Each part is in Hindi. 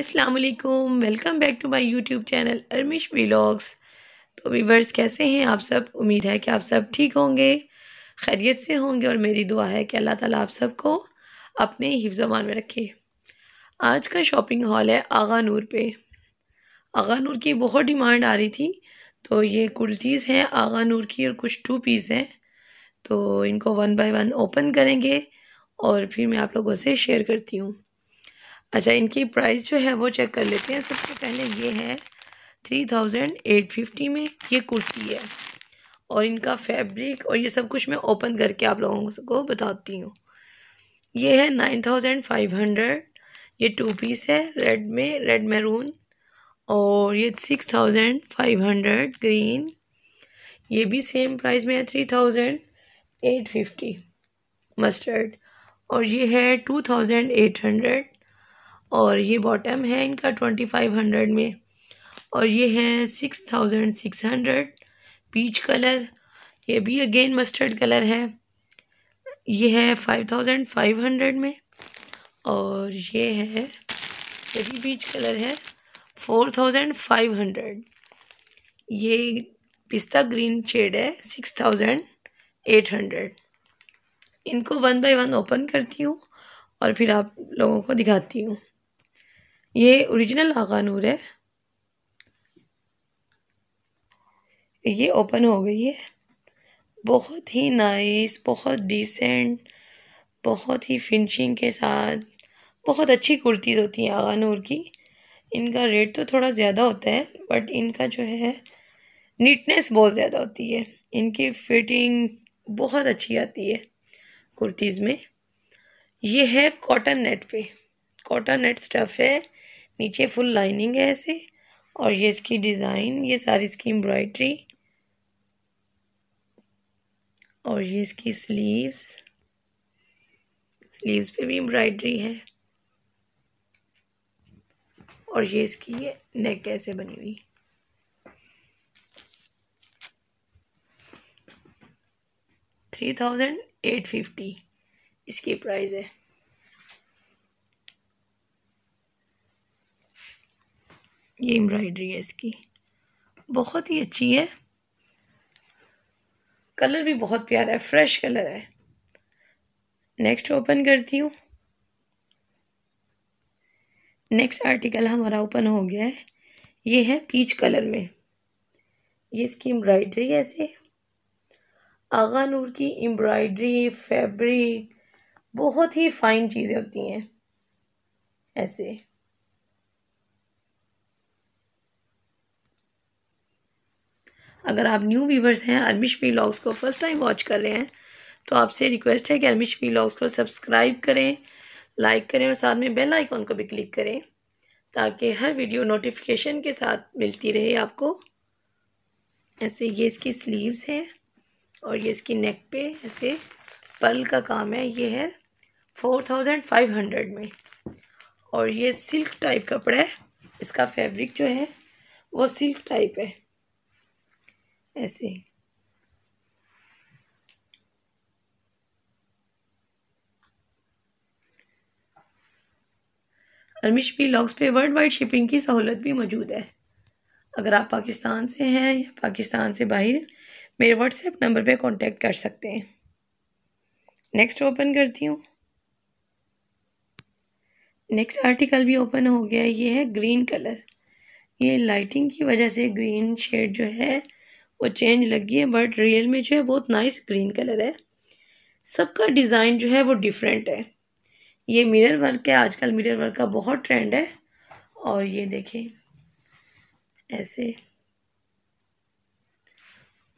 अस्सलाम वालेकुम welcome back to my YouTube channel Armish vlogs तो वीवर्स कैसे हैं आप सब उम्मीद है कि आप सब ठीक होंगे खैरियत से होंगे और मेरी दुआ है कि अल्लाह ताला आप सबको अपने हिफ्जमान में रखे आज का शॉपिंग हॉल है आगा नूर पे आगा नूर की बहुत डिमांड आ रही थी तो ये कुर्तीज़ हैं आगा नूर की और कुछ टू पीस हैं तो इनको वन बाई वन ओपन करेंगे और फिर मैं आप लोगों से शेयर करती हूँ अच्छा इनकी प्राइस जो है वो चेक कर लेते हैं सबसे पहले ये है थ्री थाउजेंड एट फिफ्टी में ये कुर्ती है और इनका फैब्रिक और ये सब कुछ मैं ओपन करके आप लोगों को बताती हूँ ये है नाइन थाउजेंड फाइव हंड्रेड ये टू पीस है रेड में रेड मैरून और ये six thousand five hundred green ये भी सेम प्राइस में है three thousand eight fifty mustard और ये है टू थाउजेंड एट हंड्रेड और ये बॉटम है इनका ट्वेंटी फाइव हंड्रेड में और ये है six thousand six hundred peach colour ये भी अगेन मस्टर्ड कलर है ये है फाइव थाउजेंड फाइव हंड्रेड में और ये है ये भी पीच कलर है फोर थाउजेंड फाइव हंड्रेड ये पिस्ता ग्रीन शेड है सिक्स थाउजेंड एट हंड्रेड इनको वन बाय वन ओपन करती हूँ और फिर आप लोगों को दिखाती हूँ ये ओरिजिनल आगा नूर है ये ओपन हो गई है बहुत ही नाइस बहुत डिसेंट बहुत ही फिनिशिंग के साथ बहुत अच्छी कुर्तीज़ होती हैं आगा नूर की इनका रेट तो थोड़ा ज़्यादा होता है बट इनका जो है नीटनेस बहुत ज़्यादा होती है इनकी फिटिंग बहुत अच्छी आती है कुर्तीज़ में ये है कॉटन नेट पे कॉटन नेट स्टफ़ है नीचे फुल लाइनिंग है ऐसे और ये इसकी डिज़ाइन ये सारी इसकी एम्ब्रॉयड्री और ये इसकी स्लीव्स स्लीव्स पे भी एम्ब्रॉयड्री है और ये इसकी ये नेक कैसे बनी हुई थ्री थाउजेंड एट फिफ्टी इसकी प्राइस है ये एम्ब्रॉयडरी है इसकी बहुत ही अच्छी है कलर भी बहुत प्यारा है फ्रेश कलर है नेक्स्ट ओपन करती हूँ नेक्स्ट आर्टिकल हमारा ओपन हो गया है ये है पीच कलर में ये इसकी एम्ब्रॉयडरी ऐसे आगा नूर की एम्ब्रॉयडरी फैब्रिक बहुत ही फाइन चीज़ें होती हैं ऐसे अगर आप न्यू व्यूवर्स हैं अरमिश लॉग्स को फर्स्ट टाइम वॉच कर रहे हैं तो आपसे रिक्वेस्ट है कि अरमिश लॉग्स को सब्सक्राइब करें लाइक करें और साथ में बेल आइकॉन को भी क्लिक करें ताकि हर वीडियो नोटिफिकेशन के साथ मिलती रहे आपको ऐसे ये इसकी स्लीव्स है और ये इसकी नेक पे ऐसे पर्ल का काम है ये है फोर थाउजेंड फाइव हंड्रेड में और ये सिल्क टाइप कपड़ा है इसका फैब्रिक जो है वो सिल्क टाइप है ऐसे अरमिश पी लॉक्स पे वर्ल्ड वाइड शिपिंग की सहूलत भी मौजूद है अगर आप पाकिस्तान से हैं या पाकिस्तान से बाहर मेरे व्हाट्सएप नंबर पे कांटेक्ट कर सकते हैं नेक्स्ट ओपन करती हूँ नेक्स्ट आर्टिकल भी ओपन हो गया ये है ग्रीन कलर ये लाइटिंग की वजह से ग्रीन शेड जो है वो चेंज लगी है बट रियल में जो है बहुत नाइस ग्रीन कलर है सबका डिज़ाइन जो है वो डिफरेंट है ये मिरर वर्क है आजकल मिरर वर्क का बहुत ट्रेंड है और ये देखें ऐसे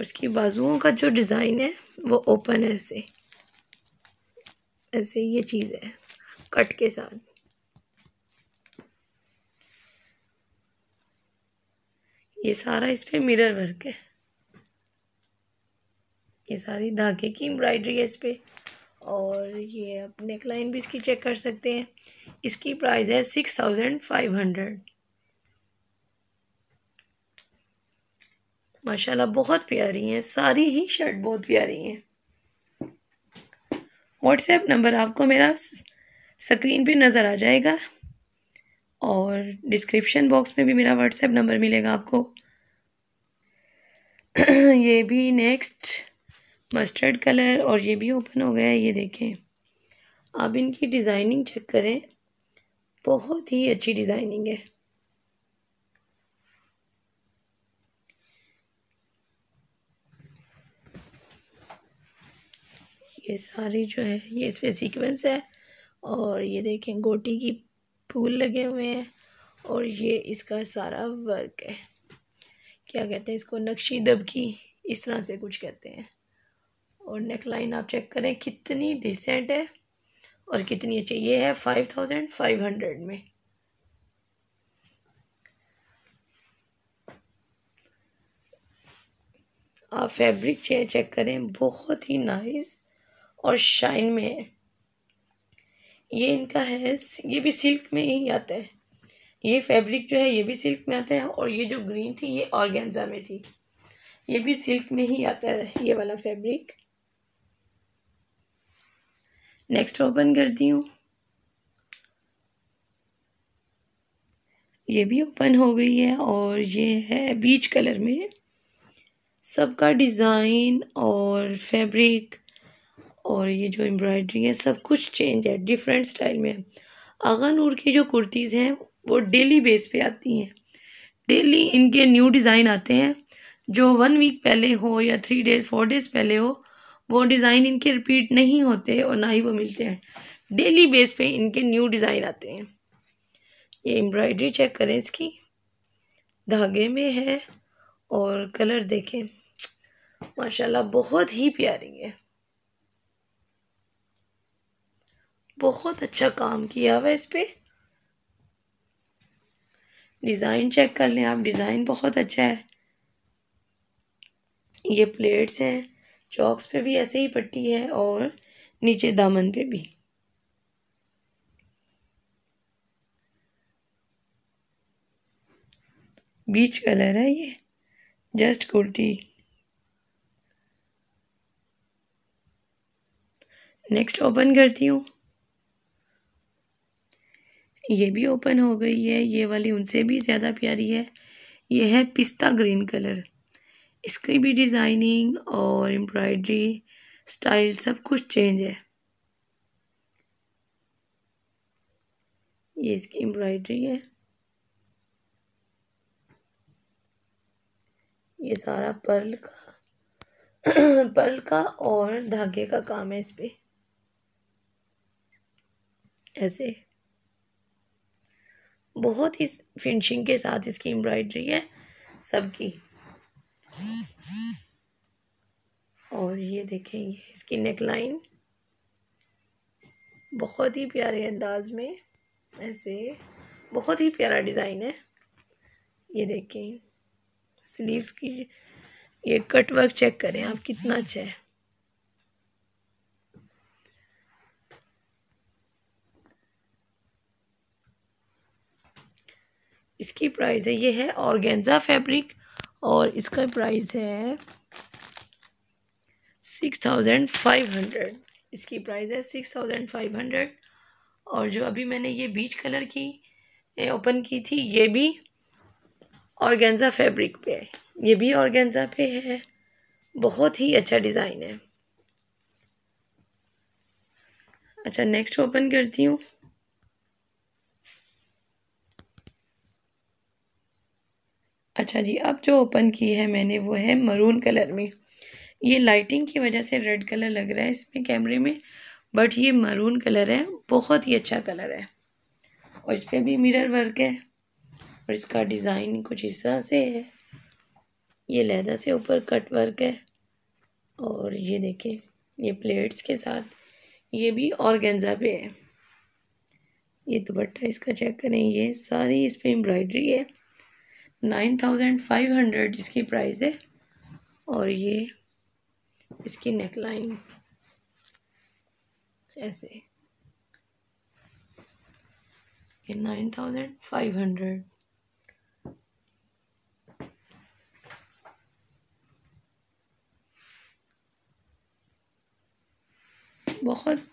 उसकी बाजुओं का जो डिज़ाइन है वो ओपन है ऐसे ऐसे ये चीज़ है कट के साथ ये सारा इस पर मिरर वर्क है ये सारी धागे की एम्ब्रॉयडरी है इस पर और ये आप नेक लाइन भी इसकी चेक कर सकते हैं इसकी प्राइस है सिक्स थाउजेंड फाइव हंड्रेड माशाला बहुत प्यारी हैं सारी ही शर्ट बहुत प्यारी हैं व्हाट्सएप नंबर आपको मेरा स्क्रीन पे नज़र आ जाएगा और डिस्क्रिप्शन बॉक्स में भी मेरा व्हाट्सएप नंबर मिलेगा आपको ये भी नेक्स्ट मस्टर्ड कलर और ये भी ओपन हो गया है ये देखें आप इनकी डिज़ाइनिंग चेक करें बहुत ही अच्छी डिज़ाइनिंग है ये सारी जो है ये इस पर सीक्वेंस है और ये देखें गोटी की फूल लगे हुए हैं और ये इसका सारा वर्क है क्या कहते हैं इसको नक्शी दबकी इस तरह से कुछ कहते हैं और नेक लाइन आप चेक करें कितनी डिसेंट है और कितनी अच्छी ये है फाइव थाउजेंड फाइव हंड्रेड में आप फैब्रिक चेयर चेक करें बहुत ही नाइस और शाइन में है ये इनका है ये भी सिल्क में ही आता है ये फैब्रिक जो है ये भी सिल्क में आता है और ये जो ग्रीन थी ये ऑर्गेन्जा में थी ये भी सिल्क में ही आता है ये वाला फैब्रिक नेक्स्ट ओपन करती हूँ ये भी ओपन हो गई है और ये है बीच कलर में सबका डिज़ाइन और फैब्रिक और ये जो एम्ब्रॉयडरी है सब कुछ चेंज है डिफरेंट स्टाइल में है आगा नूर की जो कुर्तीज़ हैं वो डेली बेस पे आती हैं डेली इनके न्यू डिज़ाइन आते हैं जो वन वीक पहले हो या थ्री डेज़ फोर डेज़ पहले हो वो डिज़ाइन इनके रिपीट नहीं होते और ना ही वो मिलते हैं डेली बेस पे इनके न्यू डिज़ाइन आते हैं ये एम्ब्रॉयडरी चेक करें इसकी धागे में है और कलर देखें माशाल्लाह बहुत ही प्यारी है बहुत अच्छा काम किया हुआ इस पर डिज़ाइन चेक कर लें आप डिज़ाइन बहुत अच्छा है ये प्लेट्स हैं चौक्स पे भी ऐसे ही पट्टी है और नीचे दामन पे भी बीच कलर है ये जस्ट कुर्ती नेक्स्ट ओपन करती हूँ ये भी ओपन हो गई है ये वाली उनसे भी ज़्यादा प्यारी है ये है पिस्ता ग्रीन कलर इसकी भी डिज़ाइनिंग और एम्ब्रॉयडरी स्टाइल सब कुछ चेंज है ये इसकी एम्ब्रॉयडरी है ये सारा पर्ल का पर्ल का और धागे का काम है इस पर ऐसे बहुत ही फिनिशिंग के साथ इसकी एम्ब्रॉयडरी है सबकी और ये देखें ये इसकी नेक लाइन बहुत ही प्यारे अंदाज में ऐसे बहुत ही प्यारा डिज़ाइन है ये देखें स्लीव्स की ये कट वर्क चेक करें आप कितना अच्छा है इसकी प्राइस है ये है ऑर्गेंजा फैब्रिक और इसका प्राइस है सिक्स थाउजेंड फाइव हंड्रेड इसकी प्राइस है सिक्स थाउजेंड फाइव हंड्रेड और जो अभी मैंने ये बीच कलर की ओपन की थी ये भी ऑर्गेन्ज़ा फैब्रिक पे है ये भी ऑर्गेन्ज़ा पे है बहुत ही अच्छा डिज़ाइन है अच्छा नेक्स्ट ओपन करती हूँ अच्छा जी अब जो ओपन की है मैंने वो है मरून कलर में ये लाइटिंग की वजह से रेड कलर लग रहा है इसमें कैमरे में बट ये मरून कलर है बहुत ही अच्छा कलर है और इस पर भी मिरर वर्क है और इसका डिज़ाइन कुछ इस तरह से है ये लहदा से ऊपर कट वर्क है और ये देखिए ये प्लेट्स के साथ ये भी ऑर्गेन्जा पे है ये दुपट्टा इसका चेक करें ये सारी इस पर एम्ब्रॉयडरी है नाइन थाउजेंड फाइव हंड्रेड इसकी प्राइस है और ये इसकी नेक लाइन ऐसे ये नाइन थाउजेंड फाइव हंड्रेड बहुत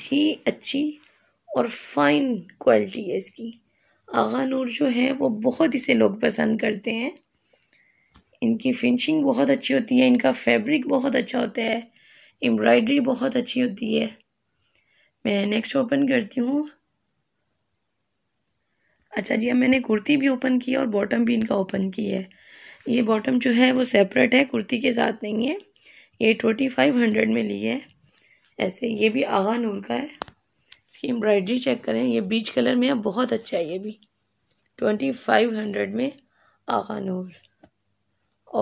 ही अच्छी और फाइन क्वालिटी है इसकी आगा नूर जो है वो बहुत इसे लोग पसंद करते हैं इनकी फिनिशिंग बहुत अच्छी होती है इनका फैब्रिक बहुत अच्छा होता है एम्ब्रॉयडरी बहुत अच्छी होती है मैं नेक्स्ट ओपन करती हूँ अच्छा जी अब मैंने कुर्ती भी ओपन की है और बॉटम भी इनका ओपन की है ये बॉटम जो है वो सेपरेट है कुर्ती के साथ नहीं है ये ट्वेंटी फाइव हंड्रेड में ली है ऐसे ये भी आगा नूर का है इसकी एम्ब्रॉयडरी चेक करें ये बीच कलर में है बहुत अच्छा है ये भी ट्वेंटी फाइव हंड्रेड में आगा नूर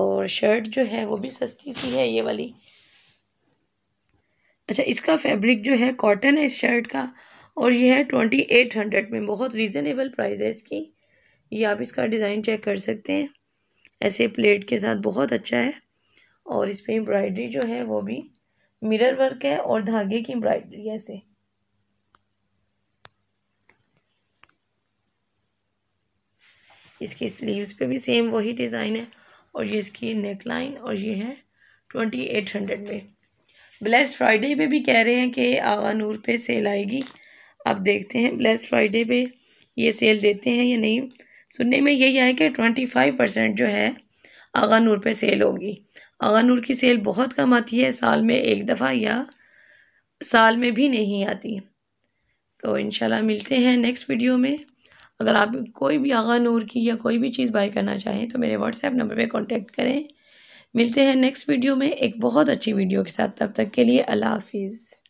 और शर्ट जो है वो भी सस्ती सी है ये वाली अच्छा इसका फैब्रिक जो है कॉटन है इस शर्ट का और ये है ट्वेंटी एट हंड्रेड में बहुत रीज़नेबल प्राइस है इसकी ये आप इसका डिज़ाइन चेक कर सकते हैं ऐसे प्लेट के साथ बहुत अच्छा है और इस पर एम्ब्रॉयडरी जो है वो भी मिरर वर्क है और धागे की एम्ब्रॉयडरी ऐसे इसकी स्लीव्स पे भी सेम वही डिज़ाइन है और ये इसकी नेक लाइन और ये है ट्वेंटी एट हंड्रेड पे ब्लेस फ्राइडे पे भी कह रहे हैं कि आगा नूर पे सेल आएगी अब देखते हैं ब्लेस फ्राइडे पे ये सेल देते हैं या नहीं सुनने में यही आया कि ट्वेंटी फाइव परसेंट जो है आगा नूर पे सेल होगी आगा नूर की सेल बहुत कम आती है साल में एक दफ़ा या साल में भी नहीं आती तो इन मिलते हैं नेक्स्ट वीडियो में अगर आप कोई भी आगा नूर की या कोई भी चीज़ बाई करना चाहें तो मेरे व्हाट्सएप नंबर पर कॉन्टेक्ट करें मिलते हैं नेक्स्ट वीडियो में एक बहुत अच्छी वीडियो के साथ तब तक के लिए अल्लाह हाफिज़